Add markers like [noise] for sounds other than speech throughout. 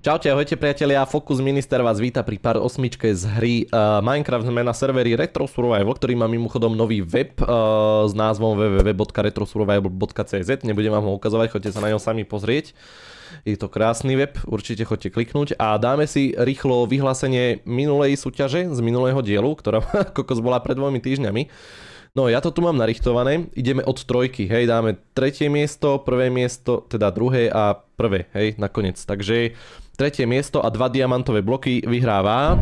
Čaute, ahojte priatelia, Focus Minister vás víta pri pár osmičke z hry uh, Minecraft. Sme na serveri Retro Survival, ktorý má mimochodom nový web uh, s názvom www.retrosurvival.cz. Nebudem vám ho ukazovať, choďte sa na ňo sami pozrieť. Je to krásny web, určite choďte kliknúť. A dáme si rýchlo vyhlásenie minulej súťaže z minulého dielu, ktorá [laughs] kokos bola pred dvomi týždňami. No ja to tu mám narichtované, ideme od trojky, hej, dáme tretie miesto, prvé miesto, teda druhé a prvé, hej, nakoniec. Takže tretie miesto a dva diamantové bloky vyhráva.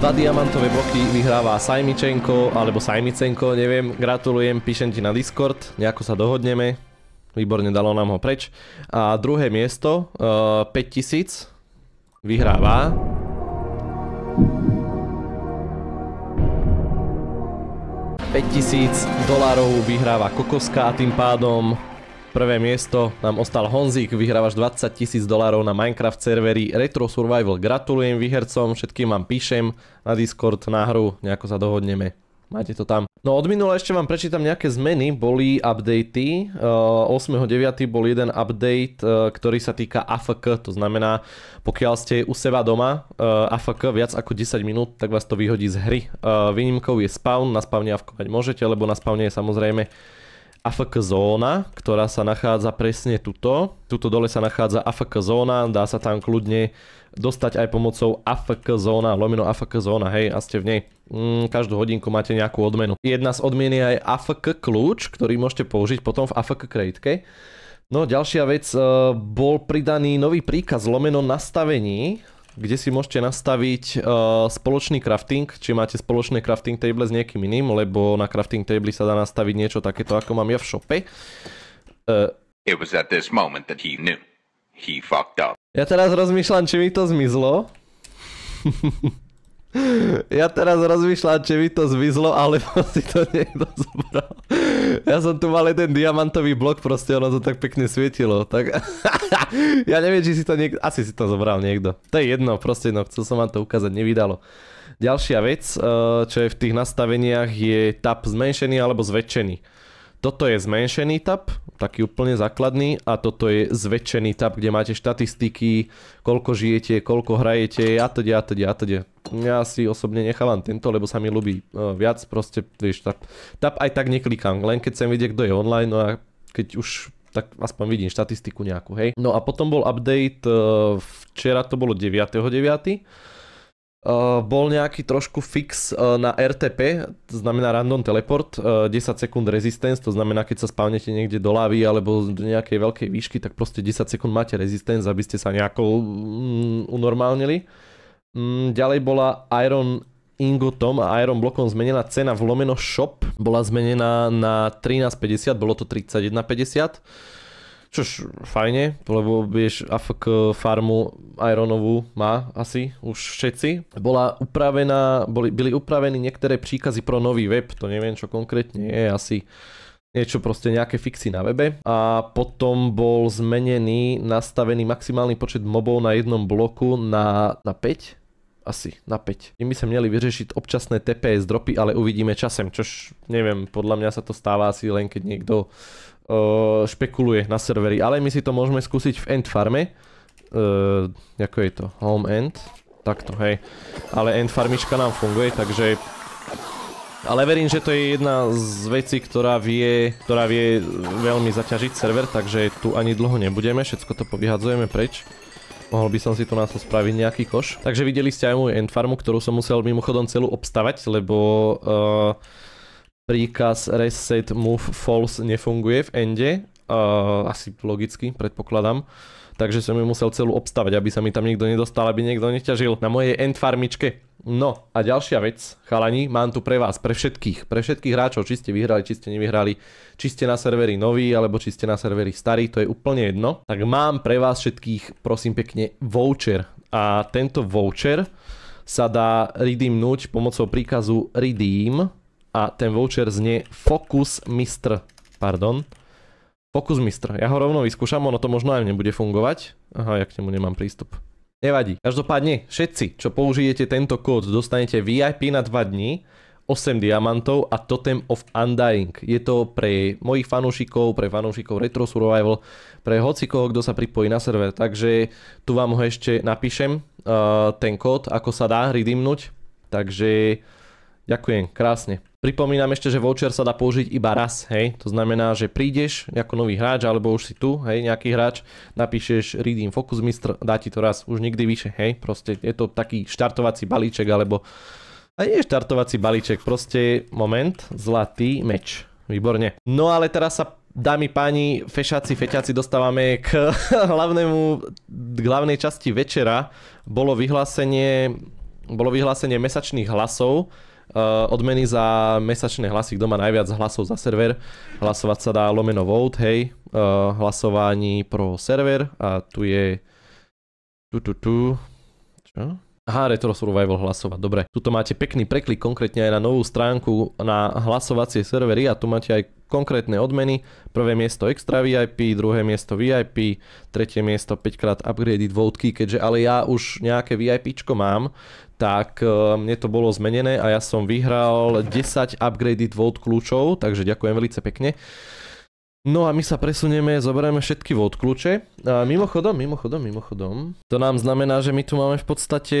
Dva diamantové bloky vyhráva Sajmičenko alebo Sajmicenko, neviem, gratulujem, píšem ti na Discord, nejako sa dohodneme. Výborne, dalo nám ho preč. A druhé miesto, uh, eh, 5000, vyhráva. dolárov vyhráva Kokoska a tým pádom prvé miesto nám ostal Honzik, vyhrávaš 20 tisíc dolárov na Minecraft serveri Retro Survival. Gratulujem výhercom, všetkým vám píšem na Discord, na hru, nejako sa dohodneme. Máte to tam. No od minula ešte vám prečítam nejaké zmeny, boli updaty. 8.9. Eh, bol jeden update, eh, ktorý sa týka AFK, to znamená, pokiaľ ste u seba doma eh, AFK viac ako 10 minút, tak vás to vyhodí z hry. Výnimkou je spawn, na spavne AFKovať môžete, lebo na spavne je samozrejme AFK zóna, ktorá sa nachádza presne tuto. Tuto dole sa nachádza AFK zóna, dá sa tam kľudne dostať aj pomocou AFK zóna, lomino AFK zóna, hej, a ste v nej. Mm, každú hodinku máte nejakú odmenu. Jedna z odmien je aj AFK kľúč, ktorý môžete použiť potom v AFK kreditke. No ďalšia vec, eh, bol pridaný nový príkaz lomeno nastavení kde si môžete nastaviť uh, spoločný crafting, či máte spoločné crafting table s niekým iným, lebo na crafting table sa dá nastaviť niečo takéto, ako mám ja v šope. Uh, It was at this moment that he knew. He fucked up. Ja teraz rozmýšľam, či mi to zmizlo. [laughs] [laughs] Ja teraz rozmýšľam, či mi to zmizlo, ale [laughs] si to niekto zobral. Ja som tu mal jeden diamantový blok, proste ono to tak pekne svietilo. Tak... [laughs] ja neviem, či si to niekto... Asi si to zobral niekto. To je jedno, proste no, chcel som vám to ukázať, nevydalo. Ďalšia vec, eh, čo je v tých nastaveniach, je tab zmenšený alebo zväčšený. Toto je zmenšený tab, taký úplne základný a toto je zväčšený tab, kde máte štatistiky, koľko žijete, koľko hrajete a teda, a teda, a teda ja si osobne nechávam tento, lebo sa mi ľubí uh, e, viac, proste, vieš, tap, tap aj tak neklikám, len keď chcem vidieť, kto je online, no a keď už tak aspoň vidím štatistiku nejakú, hej. No a potom bol update, uh, včera to bolo 9.9., Uh, e, bol nejaký trošku fix uh, na RTP, to znamená random teleport, uh, 10 sekúnd resistance, to znamená keď sa spavnete niekde do lavy alebo do nejakej veľkej výšky, tak proste 10 sekúnd máte resistance, aby ste sa nejako mm, unormálnili. Mm, ďalej bola Iron ingotom a Iron blokom zmenená cena v lomeno shop. Bola zmenená na 13,50, bolo to 31,50. Čož fajne, lebo vieš, AFK farmu Ironovú má asi už všetci. Bola upravená, boli, byli upravení niektoré príkazy pro nový web, to neviem čo konkrétne je, asi niečo proste nejaké fixy na webe a potom bol zmenený nastavený maximálny počet mobov na jednom bloku na, na 5 asi na 5. My by sa mali vyriešiť občasné TPS dropy, ale uvidíme časem, čož neviem, podľa mňa sa to stáva asi len keď niekto uh, špekuluje na serveri, ale my si to môžeme skúsiť v end farme. Uh, ako je to? Home end? Takto, hej. Ale end farmička nám funguje, takže... Ale verím, že to je jedna z vecí, ktorá vie, ktorá vie veľmi zaťažiť server, takže tu ani dlho nebudeme, všetko to povyhadzujeme preč. Mohol by som si tu na to spraviť nejaký koš. Takže videli ste aj moju endfarmu, ktorú som musel mimochodom celú obstavať, lebo uh, príkaz reset move false nefunguje v ende. Uh, asi logicky, predpokladám takže som ju musel celú obstavať, aby sa mi tam nikto nedostal, aby niekto neťažil na mojej end farmičke. No a ďalšia vec, chalani, mám tu pre vás, pre všetkých, pre všetkých hráčov, či ste vyhrali, či ste nevyhrali, či ste na serveri noví, alebo či ste na serveri starý, to je úplne jedno. Tak mám pre vás všetkých, prosím pekne, voucher. A tento voucher sa dá redeemnúť pomocou príkazu redeem a ten voucher znie Focus Mistr, pardon. Pokus mistr. Ja ho rovno vyskúšam, ono to možno aj nebude fungovať. Aha, ja k nemu nemám prístup. Nevadí. Každopádne, všetci, čo použijete tento kód, dostanete VIP na 2 dní, 8 diamantov a Totem of Undying. Je to pre mojich fanúšikov, pre fanúšikov Retro Survival, pre hocikoho, kto sa pripojí na server. Takže tu vám ho ešte napíšem, uh, ten kód, ako sa dá redeemnúť. Takže ďakujem, krásne. Pripomínam ešte, že voucher sa dá použiť iba raz, hej. To znamená, že prídeš ako nový hráč, alebo už si tu, hej, nejaký hráč, napíšeš Read Focus Mister, dá ti to raz, už nikdy vyše, hej. Proste je to taký štartovací balíček, alebo... A nie štartovací balíček, proste moment, zlatý meč. Výborne. No ale teraz sa dámy, páni, fešáci, feťáci, dostávame k [laughs] hlavnému, k hlavnej časti večera. Bolo vyhlásenie, bolo vyhlásenie mesačných hlasov Eh, odmeny za mesačné hlasy, kto má najviac hlasov za server. Hlasovať sa dá lomeno vote, hej, eh, hlasování pro server a tu je tu tu tu, čo? Aha, Retro Survival hlasovať, dobre. Tuto máte pekný preklik konkrétne aj na novú stránku na hlasovacie servery a tu máte aj konkrétne odmeny. Prvé miesto Extra VIP, druhé miesto VIP, tretie miesto 5 krát upgraded voutky, keďže ale ja už nejaké VIPčko mám, tak e, mne to bolo zmenené a ja som vyhral 10 upgraded VOD kľúčov, takže ďakujem veľmi pekne. No a my sa presunieme, zoberieme všetky VOD kľúče. A mimochodom, mimochodom, mimochodom, to nám znamená, že my tu máme v podstate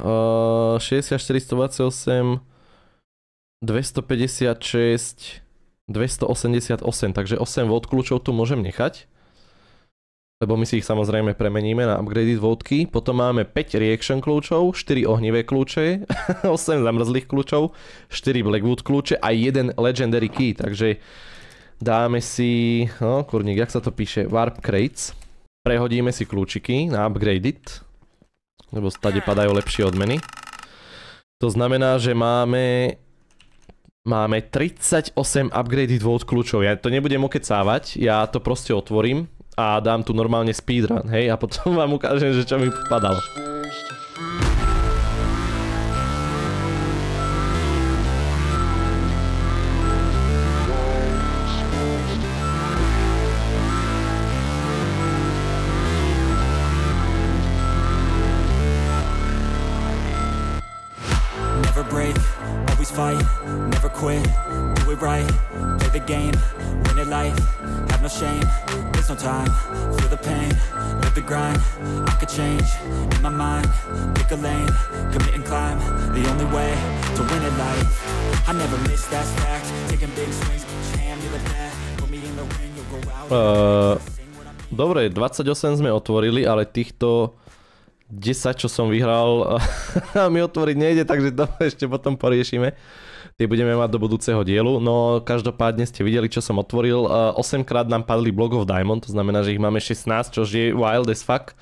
uh, 64, 128, 256, 288, takže 8 VOD kľúčov tu môžem nechať lebo my si ich samozrejme premeníme na upgraded vodky. Potom máme 5 reaction kľúčov, 4 ohnivé kľúče, 8 [laughs] zamrzlých kľúčov, 4 blackwood kľúče a 1 legendary key. Takže dáme si, no kurník, jak sa to píše, warp crates. Prehodíme si kľúčiky na upgraded, lebo stade padajú lepšie odmeny. To znamená, že máme Máme 38 upgraded vault kľúčov. Ja to nebudem okecávať, ja to proste otvorím a dám tu normálne speedrun, hej, a potom vám ukážem, že čo mi padalo. Uh, dobre, 28 sme otvorili, ale týchto 10, čo som vyhral, [laughs] mi otvoriť nejde, takže to [laughs] ešte potom poriešime. Tie budeme mať do budúceho dielu, no každopádne ste videli, čo som otvoril. Uh, 8 krát nám padli blogov of Diamond, to znamená, že ich máme 16, čo je wild as fuck.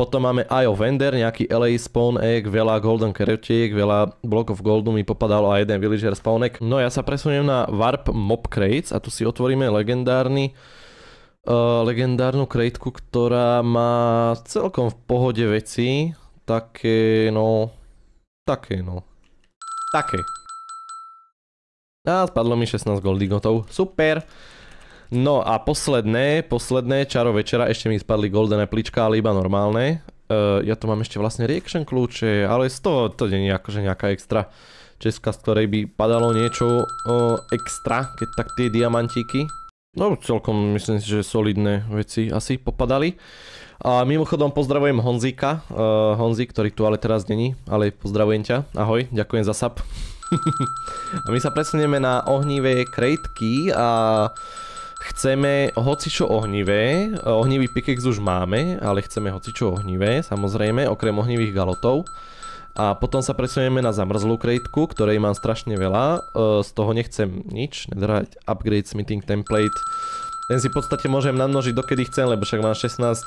Potom máme IO Vender, nejaký LA spawn egg, veľa golden carrotiek, veľa blokov goldu mi popadalo a jeden villager spawn egg. No ja sa presuniem na Warp Mob Crates a tu si otvoríme legendárny uh, legendárnu krejtku, ktorá má celkom v pohode veci. Také no... Také no. Také. A spadlo mi 16 goldigotov. Super. No a posledné, posledné čaro večera, ešte mi spadli goldené plička, ale iba normálne. Uh, ja tu mám ešte vlastne reaction kľúče, ale z toho to nie je akože nejaká extra česka, z ktorej by padalo niečo uh, extra, keď tak tie diamantíky. No celkom myslím si, že solidné veci asi popadali. A mimochodom pozdravujem Honzika. uh, e, Honzi, ktorý tu ale teraz není, ale pozdravujem ťa, ahoj, ďakujem za sap. [laughs] a my sa presunieme na ohnivé krejtky a Chceme hocičo ohnivé, ohnivý pickaxe už máme, ale chceme hocičo ohnivé, samozrejme, okrem ohnivých galotov. A potom sa presunieme na zamrzlú krejtku, ktorej mám strašne veľa, e, z toho nechcem nič, nedrať upgrade smithing template. Ten si v podstate môžem namnožiť dokedy chcem, lebo však mám 16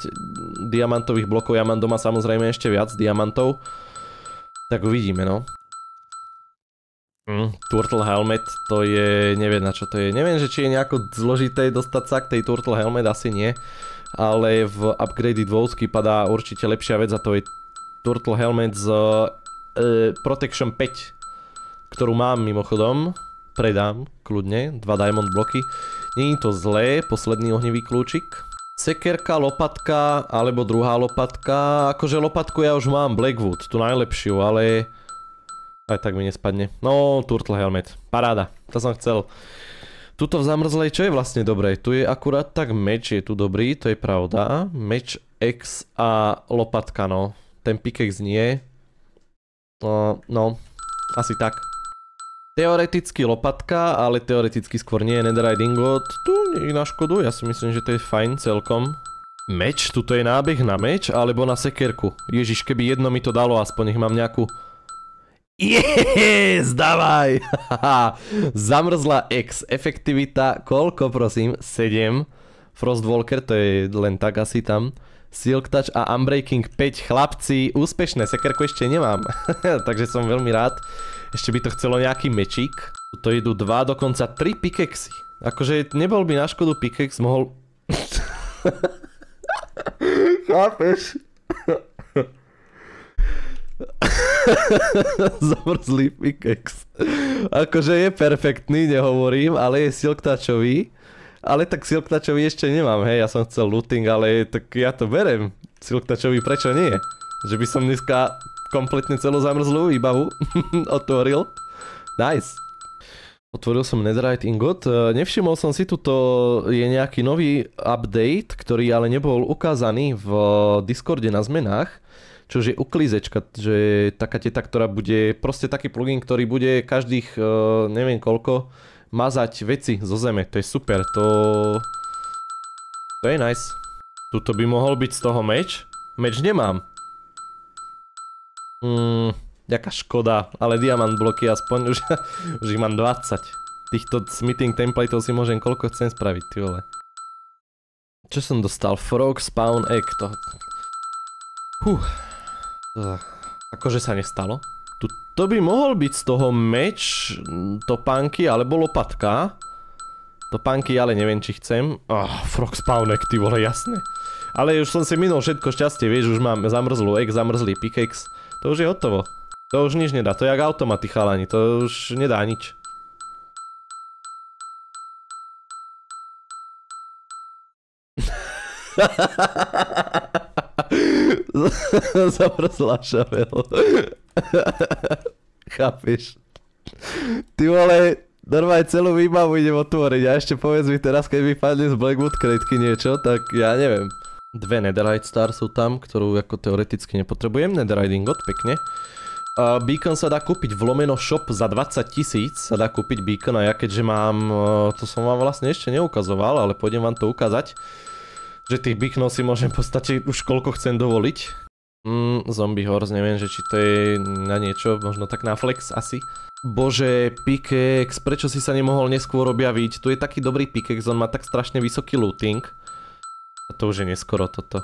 diamantových blokov, ja mám doma samozrejme ešte viac diamantov. Tak uvidíme no. Mm, turtle helmet, to je, neviem na čo to je. Neviem, že či je nejako zložité dostať sa k tej turtle helmet, asi nie. Ale v Upgrade dvojsky padá určite lepšia vec a to je turtle helmet z uh, Protection 5, ktorú mám mimochodom. Predám, kľudne, dva diamond bloky. Není to zlé, posledný ohnivý kľúčik. Sekerka, lopatka, alebo druhá lopatka. Akože lopatku ja už mám, Blackwood, tú najlepšiu, ale... Aj tak mi nespadne. No, Turtle Helmet. Paráda. To som chcel. Tuto v zamrzlej, čo je vlastne dobré? Tu je akurát tak meč je tu dobrý, to je pravda. Meč X a lopatka, no. Ten pikex nie. No, no, asi tak. Teoreticky lopatka, ale teoreticky skôr nie. Netherite ingot. Tu nie na škodu, ja si myslím, že to je fajn celkom. Meč, tuto je nábeh na meč, alebo na sekerku. Ježiš, keby jedno mi to dalo, aspoň nech mám nejakú Yes, dávaj! [laughs] Zamrzla X, efektivita, koľko prosím? 7. Frostwalker, to je len tak asi tam. Silk Touch a Unbreaking 5, chlapci, úspešné, sekerku ešte nemám, [laughs] takže som veľmi rád. Ešte by to chcelo nejaký mečík. To idú dva, dokonca tri pikexy. Akože nebol by na škodu pikex, mohol... [laughs] Chápeš? [laughs] Zamrzlý pikex. Akože je perfektný, nehovorím, ale je silktačový. Ale tak silktačový ešte nemám, hej, ja som chcel looting, ale tak ja to berem. Silktačový prečo nie? Že by som dneska kompletne celú zamrzlú výbavu [laughs] otvoril. Nice. Otvoril som Netherite Ingot. E, nevšimol som si, tuto je nejaký nový update, ktorý ale nebol ukázaný v Discorde na zmenách čo je uklízečka, že je taká teta, ktorá bude, proste taký plugin, ktorý bude každých, e, neviem koľko, mazať veci zo zeme. To je super, to... To je nice. Tuto by mohol byť z toho meč? Meč nemám. Mm, jaká škoda, ale diamant bloky aspoň už, [laughs] už ich mám 20. Týchto smithing templateov si môžem koľko chcem spraviť, ty vole. Čo som dostal? Frog spawn egg, to... Huh. Akože sa nestalo? Tu, to by mohol byť z toho meč, mm, topánky alebo lopatka. Topánky, ale neviem, či chcem. Oh, frog spawnek, ty vole, jasné. Ale už som si minul všetko šťastie, vieš, už mám zamrzlú egg, zamrzlý pickaxe. To už je hotovo. To už nič nedá, to je jak automaty chalani, to už nedá nič. [laughs] [laughs] Zamrzla šavel. [laughs] Chápiš? Ty vole, normálne celú výbavu idem otvoriť a ešte povedz mi teraz, keď vypadne z Blackwood kredky niečo, tak ja neviem. Dve Netherite Star sú tam, ktorú ako teoreticky nepotrebujem. Netherite Ingot, pekne. Uh, beacon sa dá kúpiť v Lomeno Shop za 20 tisíc, sa dá kúpiť beacon a ja keďže mám, uh, to som vám vlastne ešte neukazoval, ale pôjdem vám to ukázať že tých bychnov si môžem v podstate už koľko chcem dovoliť. Mm, zombie horse, neviem, že či to je na niečo, možno tak na flex asi. Bože, pickaxe, prečo si sa nemohol neskôr objaviť? Tu je taký dobrý pickaxe, on má tak strašne vysoký looting. A to už je neskoro toto.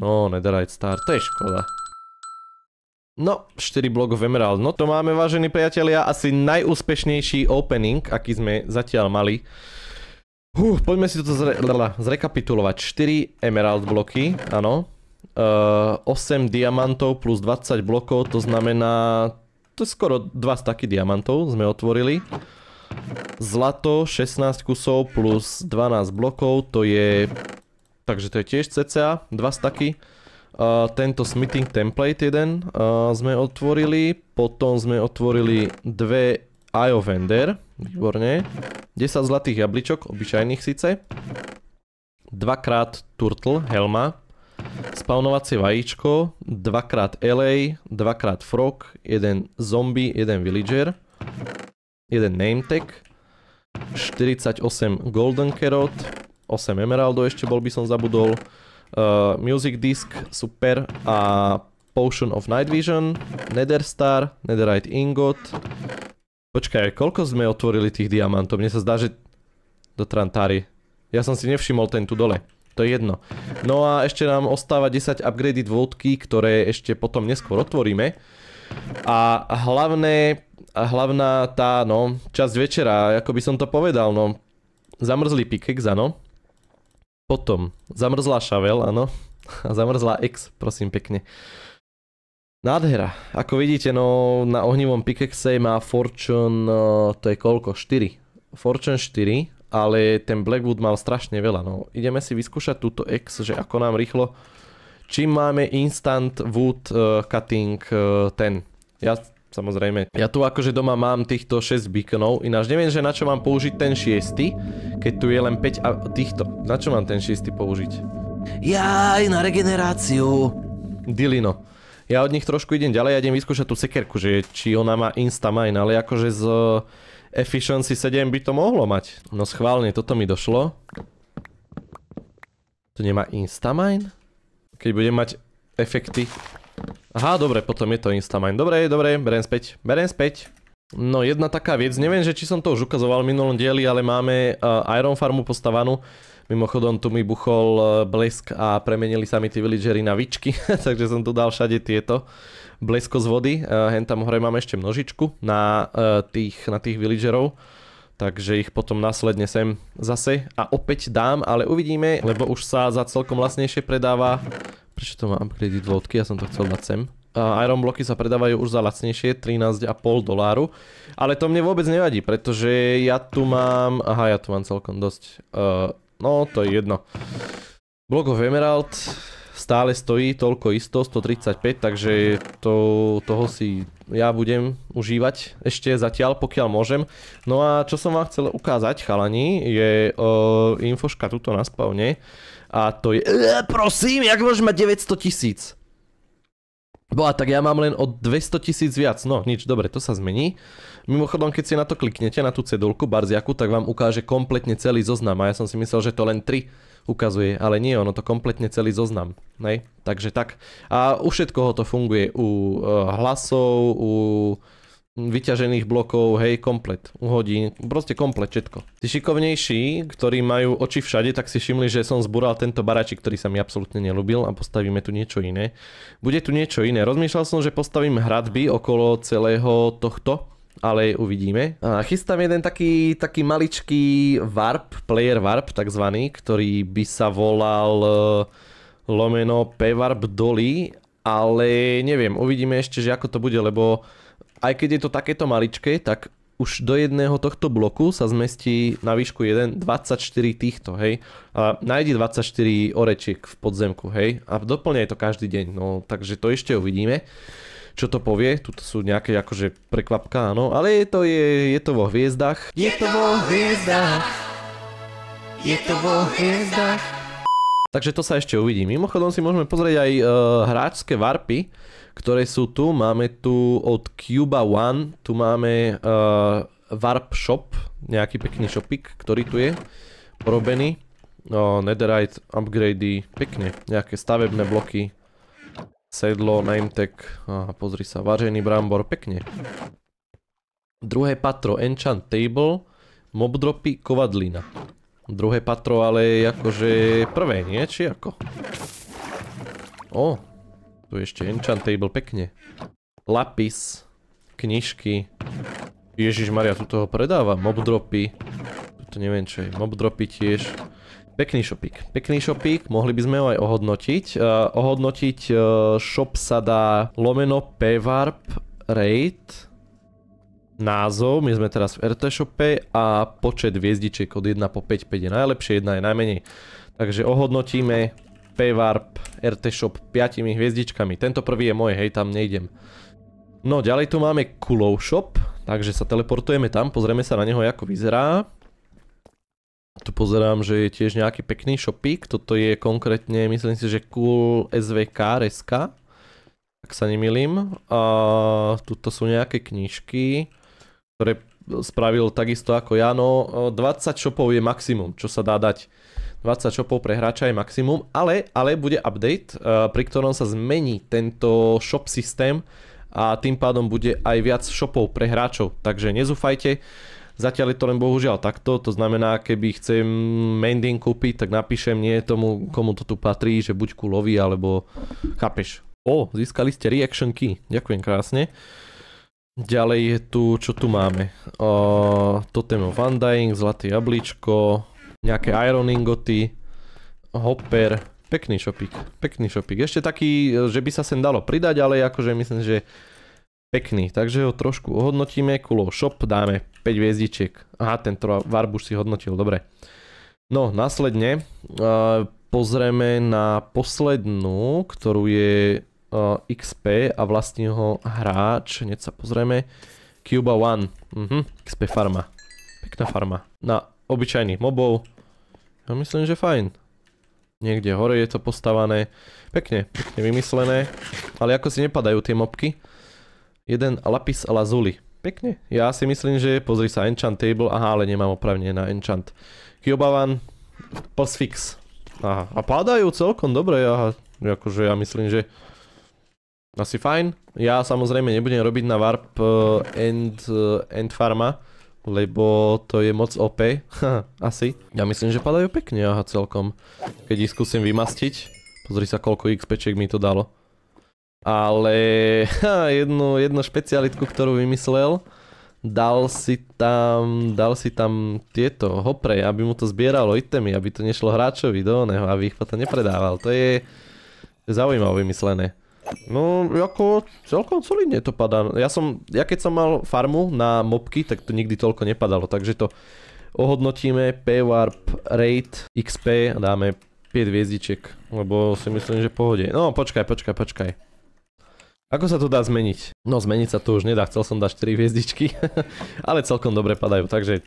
No, Netherite Star, to je škoda. No, 4 blogov Emerald. No to máme, vážení priatelia, asi najúspešnejší opening, aký sme zatiaľ mali. Uh, poďme si toto zre zrekapitulovať. 4 emerald bloky, áno. Uh, eh, 8 diamantov plus 20 blokov, to znamená... To je skoro 2 staky diamantov sme otvorili. Zlato 16 kusov plus 12 blokov, to je... Takže to je tiež cca 2 staky. Uh, tento smithing template jeden uh, sme otvorili, potom sme otvorili dve of Ender, výborne. 10 zlatých jabličok, obyčajných síce. Dvakrát Turtle, Helma. Spawnovacie vajíčko, dvakrát LA, dvakrát Frog, jeden zombie, jeden villager. Jeden name tag. 48 Golden Carrot, 8 Emeraldov ešte bol by som zabudol. Uh, music Disc, super. A Potion of Night Vision, Nether Star, Netherite Ingot, Počkaj, koľko sme otvorili tých diamantov? Mne sa zdá, že... Do Trantary. Ja som si nevšimol ten tu dole. To je jedno. No a ešte nám ostáva 10 upgraded vodky, ktoré ešte potom neskôr otvoríme. A hlavné, hlavná tá, no, časť večera, ako by som to povedal, no, zamrzlý pikex, no. áno. Potom, zamrzlá šavel, áno. A zamrzlá X, prosím pekne. Nádhera. Ako vidíte, no na ohnivom pickaxe má Fortune, eh, to je koľko? 4. Fortune 4, ale ten Blackwood mal strašne veľa. No. Ideme si vyskúšať túto X, že ako nám rýchlo... Čím máme instant wood eh, cutting eh, ten. Ja samozrejme. Ja tu akože doma mám týchto 6 beaconov, ináč neviem, že na čo mám použiť ten 6, keď tu je len 5 a týchto. Na čo mám ten 6 použiť? Jaj, na regeneráciu. Dilino ja od nich trošku idem ďalej, ja idem vyskúšať tú sekerku, že či ona má Instamine, ale akože z eh, Efficiency 7 by to mohlo mať. No schválne, toto mi došlo. To nemá Instamine? Keď budem mať efekty. Aha, dobre, potom je to Instamine. Dobre, dobre, berem späť, berem späť. No jedna taká vec, neviem, že či som to už ukazoval v minulom dieli, ale máme uh, Iron Farmu postavanú. Mimochodom tu mi buchol e, blesk a premenili sa mi tí villagery na vičky, [laughs] takže som tu dal všade tieto blesko z vody. E, hen tam hore mám ešte množičku na e, tých, na tých villagerov takže ich potom následne sem zase a opäť dám, ale uvidíme, lebo už sa za celkom vlastnejšie predáva. Prečo to má upgrade vodky? Ja som to chcel dať sem. iron bloky sa predávajú už za lacnejšie, 13,5 doláru. Ale to mne vôbec nevadí, pretože ja tu mám... Aha, ja tu mám celkom dosť... Uh, No, to je jedno. Block of Emerald stále stojí toľko isto, 135, takže to, toho si ja budem užívať ešte zatiaľ, pokiaľ môžem. No a čo som vám chcel ukázať, chalani, je uh, infoška tuto na spavne. A to je... Uh, prosím, jak môžeš mať 900 tisíc? Boha, no tak ja mám len o 200 tisíc viac. No nič, dobre, to sa zmení. Mimochodom, keď si na to kliknete, na tú cedulku barziaku, tak vám ukáže kompletne celý zoznam. A ja som si myslel, že to len 3 ukazuje, ale nie, ono to kompletne celý zoznam. Hej? Takže tak. A u všetkoho to funguje. U uh, hlasov, u... Uh, vyťažených blokov, hej, komplet, uhodí, proste komplet všetko. Tí šikovnejší, ktorí majú oči všade, tak si všimli, že som zbural tento baráčik, ktorý sa mi absolútne nelúbil a postavíme tu niečo iné. Bude tu niečo iné. Rozmýšľal som, že postavím hradby okolo celého tohto, ale uvidíme. A chystám jeden taký, taký maličký warp, player warp takzvaný, ktorý by sa volal e, lomeno pvarp doly, ale neviem, uvidíme ešte, že ako to bude, lebo aj keď je to takéto maličké, tak už do jedného tohto bloku sa zmestí na výšku 1 24 týchto, hej. A nájde 24 orečiek v podzemku, hej. A doplňa je to každý deň, no takže to ešte uvidíme čo to povie. Tuto sú nejaké akože prekvapka, áno. Ale je to, je, je to vo hviezdach. Je to vo hviezdach. Je to vo hviezdach. Takže to sa ešte uvidí. Mimochodom si môžeme pozrieť aj e, hráčské varpy, ktoré sú tu. Máme tu od Cuba One, tu máme e, Warp Shop, nejaký pekný shopik, ktorý tu je porobený. No, netherite, upgrady, pekne, nejaké stavebné bloky, sedlo, nametag, a pozri sa, vážený brambor, pekne. Druhé patro, enchant table, mob dropy, kovadlina. Druhé patro, ale akože prvé, nie? Či ako? O, tu je ešte table, pekne. Lapis, knižky. Ježiš Maria, tu toho predáva. Mobdropy. Tu neviem čo je. Mobdropy tiež. Pekný šopík. Pekný šopík, mohli by sme ho aj ohodnotiť. Uh, ohodnotiť uh, shop sa dá lomeno pvarp rate názov, my sme teraz v RT shope a počet hviezdičiek od 1 po 5, 5 je najlepšie, 1 je najmenej. Takže ohodnotíme PWARP RT shop 5 hviezdičkami. Tento prvý je môj, hej, tam nejdem. No, ďalej tu máme Kulov shop, takže sa teleportujeme tam, pozrieme sa na neho, ako vyzerá. Tu pozerám, že je tiež nejaký pekný shopík, toto je konkrétne, myslím si, že Cool SVK Reska ak sa nemýlim. A tuto sú nejaké knižky ktoré spravil takisto ako ja. No 20 shopov je maximum, čo sa dá dať. 20 shopov pre hráča je maximum, ale, ale bude update, e, pri ktorom sa zmení tento shop systém a tým pádom bude aj viac shopov pre hráčov. Takže nezúfajte, Zatiaľ je to len bohužiaľ takto, to znamená, keby chcem mending kúpiť, tak napíšem nie tomu, komu to tu patrí, že buď ku lovi, alebo chápeš. O, získali ste reaction key, ďakujem krásne. Ďalej je tu, čo tu máme? Uh, Totem of Undying, zlaté jablíčko, nejaké Iron Ingoty, Hopper, pekný šopík, pekný šopík. Ešte taký, že by sa sem dalo pridať, ale akože myslím, že pekný. Takže ho trošku ohodnotíme, kulo shop dáme 5 hviezdičiek. Aha, ten už si hodnotil, dobre. No, následne uh, pozrieme na poslednú, ktorú je uh, eh, XP a vlastní ho hráč, hneď sa pozrieme, Cuba One, mhm, XP farma, pekná farma, na obyčajných mobov, ja myslím, že fajn. Niekde hore je to postavané, pekne, pekne vymyslené, ale ako si nepadajú tie mobky. Jeden lapis lazuli, pekne, ja si myslím, že pozri sa enchant table, aha, ale nemám opravne na enchant. Cuba One, plus fix. Aha, a padajú celkom dobre, aha, akože ja myslím, že asi fajn. Ja samozrejme nebudem robiť na warp e, end, e, end farma, lebo to je moc OP. [laughs] Asi. Ja myslím, že padajú pekne, aha, celkom. Keď ich skúsim vymastiť. Pozri sa, koľko XP-čiek mi to dalo. Ale ha, jednu, jednu špecialitku, ktorú vymyslel, dal si tam, dal si tam tieto hopre, aby mu to zbieralo itemy, aby to nešlo hráčovi do oného, aby ich potom nepredával. To je zaujímavé vymyslené. No, ako celkom solidne to padá. Ja som, ja keď som mal farmu na mobky, tak to nikdy toľko nepadalo, takže to ohodnotíme pwarp rate XP a dáme 5 hviezdičiek, lebo si myslím, že pohode. No, počkaj, počkaj, počkaj. Ako sa to dá zmeniť? No zmeniť sa to už nedá, chcel som dať 4 hviezdičky, [laughs] ale celkom dobre padajú, takže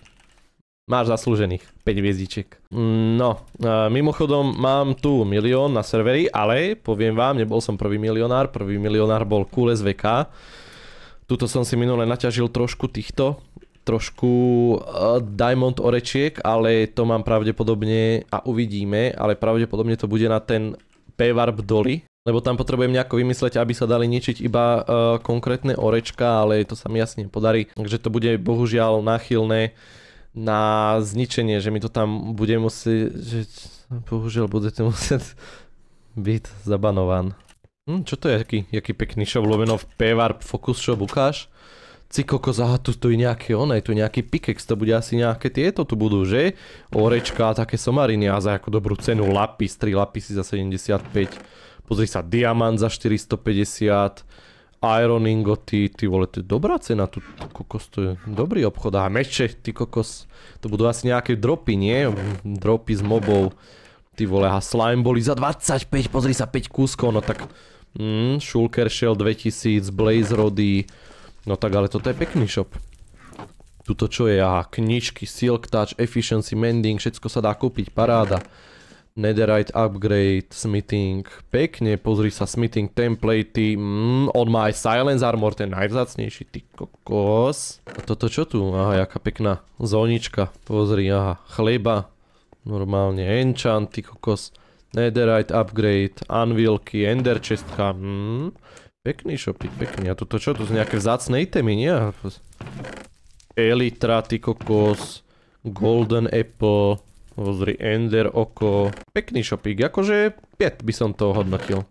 Máš zaslúžených 5 hviezdičiek. No, e, mimochodom mám tu milión na serveri, ale poviem vám, nebol som prvý milionár, prvý milionár bol Kules VK. Tuto som si minule naťažil trošku týchto, trošku e, Diamond orečiek, ale to mám pravdepodobne a uvidíme, ale pravdepodobne to bude na ten P-Warp Dolly, lebo tam potrebujem nejako vymysleť, aby sa dali ničiť iba uh, konkrétne orečka, ale to sa mi jasne podarí, takže to bude bohužiaľ náchylné na zničenie, že mi to tam bude musieť, že bohužiaľ budete musieť byť zabanovan. Hm, čo to je, jaký, jaký pekný shop, Lumenov Pevar Focus Shop, ukáž? Cikoko, aha, tu je nejaký onaj, tu nejaký pikex, to bude asi nejaké tieto tu budú, že? Orečka a také somariny a za akú dobrú cenu lapis, 3 lapisy za 75. Pozri sa, diamant za 450 ingoty, ty vole, to je dobrá cena, tu kokos, to je dobrý obchod. A meče, ty kokos, to budú asi nejaké dropy, nie? Dropy s mobov. Ty vole, a slime boli za 25, pozri sa, 5 kúskov, no tak... Mm, Shulker Shell 2000, Blaze Rody, no tak ale toto je pekný shop. Tuto čo je? Aha, knižky, Silk Touch, Efficiency, Mending, všetko sa dá kúpiť, paráda. Netherite upgrade, smithing, pekne, pozri sa smithing templatey, mmm, on má aj silence armor, ten najvzácnejší, ty kokos. A toto čo tu? Aha, jaká pekná zónička, pozri, aha, chleba, normálne enchant, ty kokos, netherite upgrade, anvilky, ender chestka, mmm, pekný šopy, pekný, a toto čo, tu sú nejaké vzácne itemy, nie? Elytra, ty kokos, golden apple, Pozri, Ender, oko. Pekný šopík, akože 5 by som to hodnotil.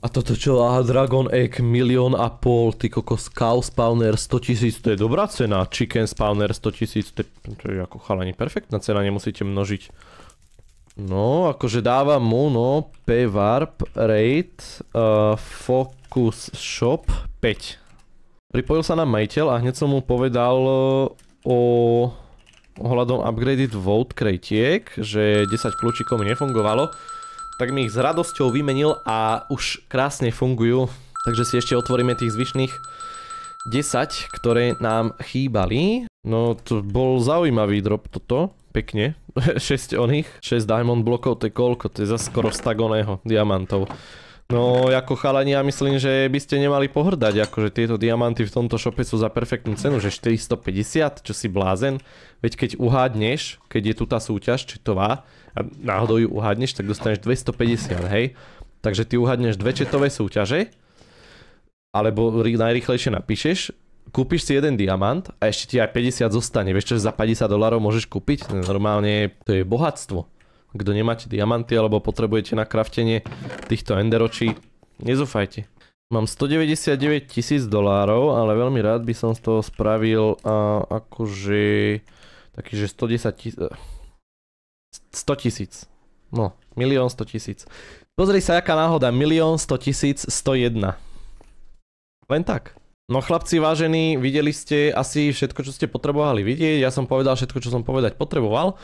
A toto čo? Aha, Dragon Egg, milión a pol, ty kokos, Cow Spawner 100 tisíc, to je dobrá cena, Chicken Spawner 100 tisíc, to, to je ako chalani, perfektná cena, nemusíte množiť. No, akože dávam mu, no, P-Warp, Raid, uh, Focus Shop, 5. Pripojil sa nám majiteľ a hneď som mu povedal uh, o ohľadom upgraded vote kretiek, že 10 kľúčikov mi nefungovalo, tak mi ich s radosťou vymenil a už krásne fungujú. Takže si ešte otvoríme tých zvyšných 10, ktoré nám chýbali. No to bol zaujímavý drop toto, pekne. 6 [laughs] oných, 6 diamond blokov, to je koľko? To je za skoro stagoného diamantov. No, ako chalani, ja myslím, že by ste nemali pohrdať, akože tieto diamanty v tomto šope sú za perfektnú cenu, že 450, čo si blázen. Veď keď uhádneš, keď je tu tá súťaž, či to má, a náhodou ju uhádneš, tak dostaneš 250, hej? Takže ty uhádneš dve četové súťaže, alebo najrychlejšie napíšeš, kúpiš si jeden diamant a ešte ti aj 50 zostane. Vieš čo, za 50 dolárov môžeš kúpiť? Normálne to je bohatstvo. Kto nemáte diamanty alebo potrebujete na kraftenie týchto enderočí, nezúfajte. Mám 199 tisíc dolárov, ale veľmi rád by som z toho spravil a, akože taký, že 110 tisíc, 100 tisíc, no, milión 100 tisíc. Pozri sa, aká náhoda, milión 100 tisíc 101. Len tak. No chlapci vážení, videli ste asi všetko, čo ste potrebovali vidieť. Ja som povedal všetko, čo som povedať potreboval.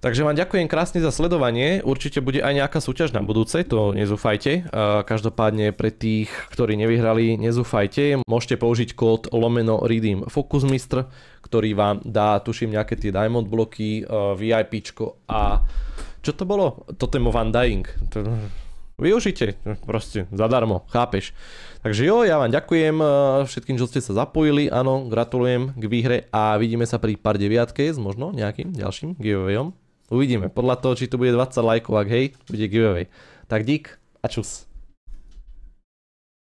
Takže vám ďakujem krásne za sledovanie. Určite bude aj nejaká súťaž na budúce, to nezúfajte. Každopádne pre tých, ktorí nevyhrali, nezúfajte. Môžete použiť kód lomeno redeem Focusmistr, ktorý vám dá, tuším, nejaké tie diamond bloky, e, VIPčko a... Čo to bolo? Totem of Undying. Využite, proste, zadarmo, chápeš. Takže jo, ja vám ďakujem e, všetkým, čo ste sa zapojili, áno, gratulujem k výhre a vidíme sa pri pár deviatkej s možno nejakým ďalším giveawayom. Uvidíme. Podľa toho, či tu bude 20 lajkov, ak hej, bude giveaway. Tak dík a čus.